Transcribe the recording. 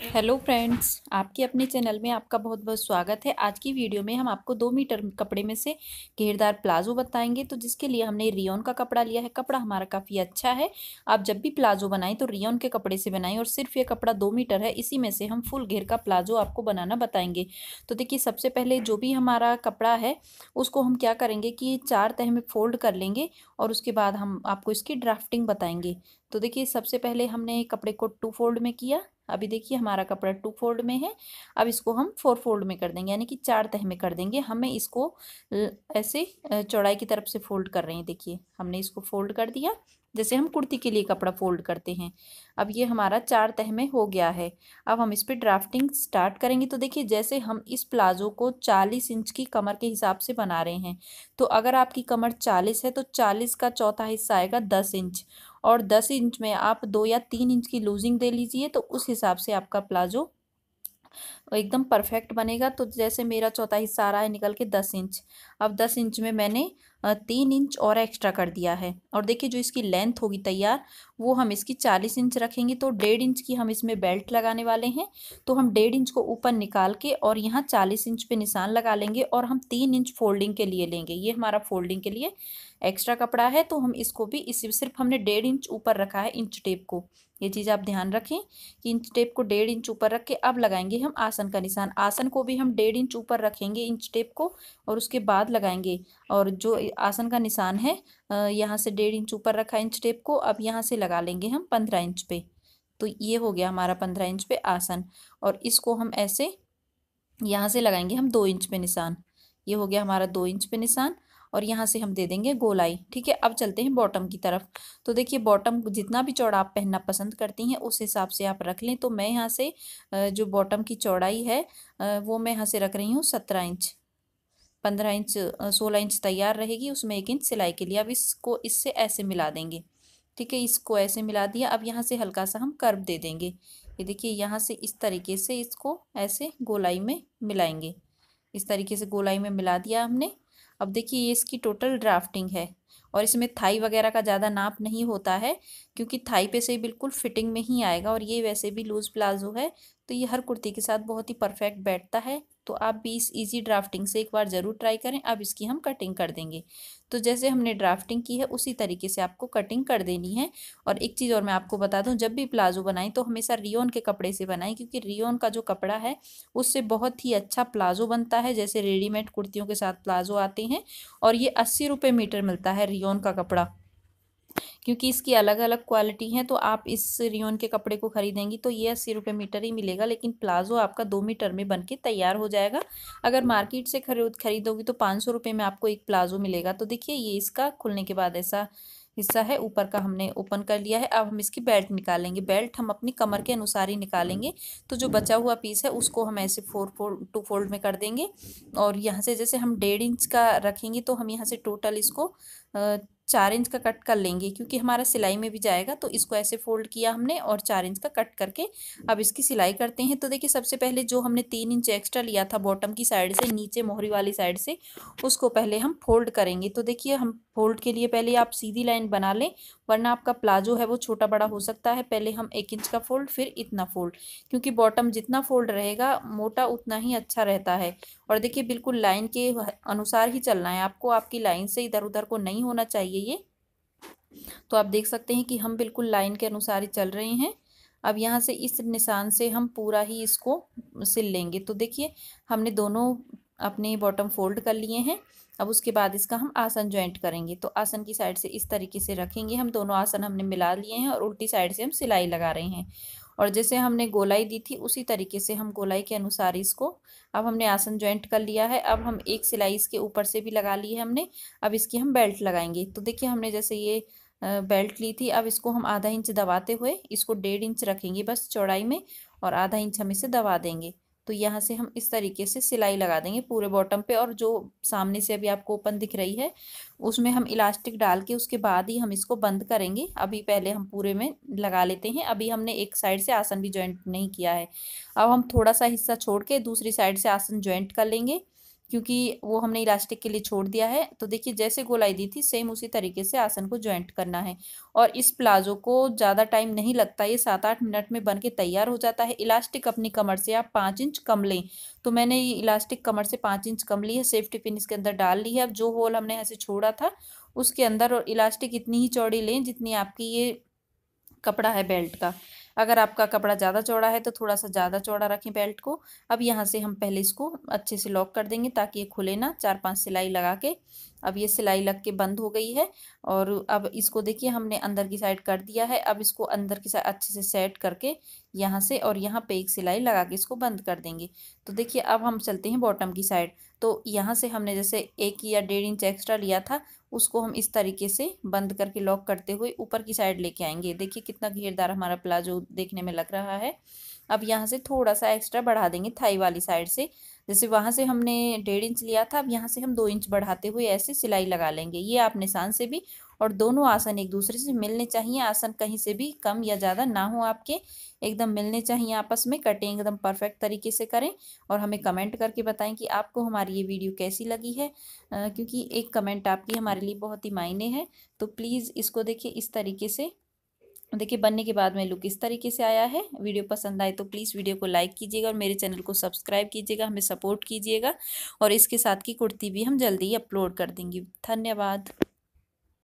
hello friends आपके अपने channel में आपका बहुत बहुत स्वागत है आज की वीडियो में हम आपको दो मीटर कपड़े में से घेरदार प्लाजो बताएंगे तो जिसके लिए हमने रियोन का कपड़ा लिया है कपड़ा हमारा काफ़ी अच्छा है आप जब भी प्लाजो बनाएं तो रियोन के कपड़े से बनाएं और सिर्फ ये कपड़ा दो मीटर है इसी में से हम फुल घेर का प्लाजो आपको बनाना बताएंगे तो देखिए सबसे पहले जो भी हमारा कपड़ा है उसको हम क्या करेंगे कि चार तह में फोल्ड कर लेंगे और उसके बाद हम आपको इसकी ड्राफ्टिंग बताएंगे तो देखिए सबसे पहले हमने कपड़े को टू फोल्ड में किया अभी देखिए हमारा कपड़ा टू फोल्ड में है अब इसको हम फोर फोल्ड में कर देंगे यानी कि चार तह में कर देंगे हमें इसको ऐसे चौड़ाई की तरफ से फोल्ड कर रहे हैं देखिए हमने इसको फोल्ड कर दिया जैसे हम कुर्ती के लिए कपड़ा फोल्ड करते हैं अब ये हमारा चार तह में हो गया है अब हम इस पर ड्राफ्टिंग स्टार्ट करेंगे तो देखिए जैसे हम इस प्लाजो को चालीस इंच की कमर के हिसाब से बना रहे हैं तो अगर आपकी कमर चालीस है तो चालीस का चौथा हिस्सा आएगा दस इंच और दस इंच में आप दो या तीन इंच की लूजिंग दे लीजिए तो उस हिसाब से आपका प्लाजो एकदम परफेक्ट बनेगा तो जैसे मेरा चौथा हिस्सा आ रहा है निकल के दस इंच अब दस इंच में मैंने तीन इंच और एक्स्ट्रा कर दिया है और देखिए जो इसकी लेंथ होगी तैयार वो हम इसकी चालीस इंच रखेंगे तो डेढ़ इंच की हम इसमें बेल्ट लगाने वाले हैं तो हम डेढ़ इंच को ऊपर निकाल के और यहाँ चालीस इंच पे निशान लगा लेंगे और हम तीन इंच फोल्डिंग के लिए लेंगे ये हमारा फोल्डिंग के लिए एक्स्ट्रा कपड़ा है तो हम इसको भी इसी सिर्फ हमने डेढ़ इंच ऊपर रखा है इंच टेप को ये चीज़ आप ध्यान रखें कि इंच टेप को डेढ़ इंच ऊपर रख के अब लगाएंगे हम आसन का निशान आसन को भी हम डेढ़ इंच ऊपर रखेंगे इंच टेप को और उसके बाद लगाएंगे और जो आसन का निशान है यहाँ से डेढ़ इंच ऊपर रखा इंच टेप को अब यहाँ से लगा लेंगे हम पंद्रह इंच पे तो ये हो गया हमारा पंद्रह इंच पे आसन और इसको हम ऐसे यहाँ से लगाएंगे हम दो इंच पे निशान ये हो गया हमारा दो इंच पे निशान और यहाँ से हम दे देंगे गोलाई ठीक है अब चलते हैं बॉटम की तरफ तो देखिए बॉटम जितना भी चौड़ा आप पहनना पसंद करती हैं उस हिसाब से आप रख लें तो मैं यहाँ से जो बॉटम की चौड़ाई है वो मैं यहाँ से रख रही हूँ सत्रह इंच पंद्रह इंच सोलह इंच तैयार रहेगी उसमें एक इंच सिलाई के लिए अब इसको इससे ऐसे मिला देंगे ठीक है इसको ऐसे मिला दिया अब यहाँ से हल्का सा हम कर्व दे देंगे ये देखिए यहाँ से इस तरीके से इसको ऐसे गोलाई में मिलाएंगे इस तरीके से गोलाई में मिला दिया हमने अब देखिए ये इसकी टोटल ड्राफ्टिंग है और इसमें थाई वगैरह का ज़्यादा नाप नहीं होता है क्योंकि थाई पे से बिल्कुल फिटिंग में ही आएगा और ये वैसे भी लूज़ प्लाजो है तो ये हर कुर्ती के साथ बहुत ही परफेक्ट बैठता है तो आप भी इस ईजी ड्राफ्टिंग से एक बार ज़रूर ट्राई करें अब इसकी हम कटिंग कर देंगे तो जैसे हमने ड्राफ्टिंग की है उसी तरीके से आपको कटिंग कर देनी है और एक चीज़ और मैं आपको बता दूं जब भी प्लाजो बनाएं तो हमेशा रियोन के कपड़े से बनाएं क्योंकि रियोन का जो कपड़ा है उससे बहुत ही अच्छा प्लाजो बनता है जैसे रेडीमेड कुर्तियों के साथ प्लाजो आते हैं और ये अस्सी रुपये मीटर मिलता है रियोन का कपड़ा क्योंकि इसकी अलग अलग क्वालिटी है तो आप इस रियोन के कपड़े को खरीदेंगी तो ये अस्सी रुपये मीटर ही मिलेगा लेकिन प्लाजो आपका दो मीटर में बन के तैयार हो जाएगा अगर मार्केट से खरीद खरीदोगी तो पाँच सौ रुपये में आपको एक प्लाजो मिलेगा तो देखिए ये इसका खुलने के बाद ऐसा हिस्सा है ऊपर का हमने ओपन कर लिया है अब हम इसकी बेल्ट निकालेंगे बेल्ट हम अपनी कमर के अनुसार ही निकालेंगे तो जो बचा हुआ पीस है उसको हम ऐसे फोर फोल्ड टू फोल्ड में कर देंगे और यहाँ से जैसे हम डेढ़ इंच का रखेंगे तो हम यहाँ से टोटल इसको चार इंच का कट कर लेंगे क्योंकि हमारा सिलाई में भी जाएगा तो इसको ऐसे फोल्ड किया हमने और चार इंच का कट करके अब इसकी सिलाई करते हैं तो देखिए सबसे पहले जो हमने तीन इंच एक्स्ट्रा लिया था बॉटम की साइड से नीचे मोहरी वाली साइड से उसको पहले हम फोल्ड करेंगे तो देखिए हम फोल्ड के लिए पहले आप सीधी लाइन बना लें वरना आपका प्लाजो है वो छोटा बड़ा हो सकता है पहले हम एक इंच का फोल्ड फिर इतना फोल्ड क्योंकि बॉटम जितना फोल्ड रहेगा मोटा उतना ही अच्छा रहता है और देखिए बिल्कुल लाइन के अनुसार ही चलना है आपको आपकी लाइन से इधर उधर को नहीं होना चाहिए चाहिए ये तो आप देख सकते हैं कि हम बिल्कुल लाइन के अनुसार ही चल रहे हैं अब यहाँ से इस निशान से हम पूरा ही इसको सिल लेंगे तो देखिए हमने दोनों अपने बॉटम फोल्ड कर लिए हैं अब उसके बाद इसका हम आसन ज्वाइंट करेंगे तो आसन की साइड से इस तरीके से रखेंगे हम दोनों आसन हमने मिला लिए हैं और उल्टी साइड से हम सिलाई लगा रहे हैं और जैसे हमने गोलाई दी थी उसी तरीके से हम गोलाई के अनुसार इसको अब हमने आसन ज्वाइंट कर लिया है अब हम एक सिलाई इसके ऊपर से भी लगा ली है हमने अब इसकी हम बेल्ट लगाएंगे तो देखिए हमने जैसे ये बेल्ट ली थी अब इसको हम आधा इंच दबाते हुए इसको डेढ़ इंच रखेंगे बस चौड़ाई में और आधा इंच हम इसे दबा देंगे तो यहाँ से हम इस तरीके से सिलाई लगा देंगे पूरे बॉटम पे और जो सामने से अभी आपको ओपन दिख रही है उसमें हम इलास्टिक डाल के उसके बाद ही हम इसको बंद करेंगे अभी पहले हम पूरे में लगा लेते हैं अभी हमने एक साइड से आसन भी ज्वाइंट नहीं किया है अब हम थोड़ा सा हिस्सा छोड़ के दूसरी साइड से आसन ज्वाइंट कर लेंगे क्योंकि वो हमने इलास्टिक के लिए छोड़ दिया है तो देखिए जैसे गोलाई दी थी सेम उसी तरीके से आसन को ज्वाइंट करना है और इस प्लाजो को ज़्यादा टाइम नहीं लगता ये सात आठ मिनट में बन के तैयार हो जाता है इलास्टिक अपनी कमर से आप पाँच इंच कम लें तो मैंने ये इलास्टिक कमर से पाँच इंच कम ली है सेफ्टी पिन इसके अंदर डाल ली है अब जो होल हमने ऐसे छोड़ा था उसके अंदर और इलास्टिक इतनी ही चौड़ी लें जितनी आपकी ये कपड़ा है बेल्ट का अगर आपका कपड़ा ज़्यादा चौड़ा है तो थोड़ा सा ज़्यादा चौड़ा रखें बेल्ट को अब यहाँ से हम पहले इसको अच्छे से लॉक कर देंगे ताकि ये खुले ना चार पांच सिलाई लगा के अब ये सिलाई लग के बंद हो गई है और अब इसको देखिए हमने अंदर की साइड कर दिया है अब इसको अंदर की साइड अच्छे से सेट करके यहाँ से और यहाँ पे एक सिलाई लगा के इसको बंद कर देंगे तो देखिए अब हम चलते हैं बॉटम की साइड तो यहाँ से हमने जैसे एक या डेढ़ इंच एक्स्ट्रा लिया था उसको हम इस तरीके से बंद करके लॉक करते हुए ऊपर की साइड लेके आएंगे देखिए कितना घेरदार हमारा प्लाजो देखने में लग रहा है अब यहाँ से थोड़ा सा एक्स्ट्रा बढ़ा देंगे थाई वाली साइड से जैसे वहाँ से हमने डेढ़ इंच लिया था अब यहाँ से हम दो इंच बढ़ाते हुए ऐसे सिलाई लगा लेंगे ये आप निशान से भी और दोनों आसन एक दूसरे से मिलने चाहिए आसन कहीं से भी कम या ज़्यादा ना हो आपके एकदम मिलने चाहिए आपस में कटिंग एकदम परफेक्ट तरीके से करें और हमें कमेंट करके बताएं कि आपको हमारी ये वीडियो कैसी लगी है आ, क्योंकि एक कमेंट आपकी हमारे लिए बहुत ही मायने है तो प्लीज़ इसको देखिए इस तरीके से देखिए बनने के बाद में लुक इस तरीके से आया है वीडियो पसंद आए तो प्लीज़ वीडियो को लाइक कीजिएगा और मेरे चैनल को सब्सक्राइब कीजिएगा हमें सपोर्ट कीजिएगा और इसके साथ की कुर्ती भी हम जल्दी ही अपलोड कर देंगे धन्यवाद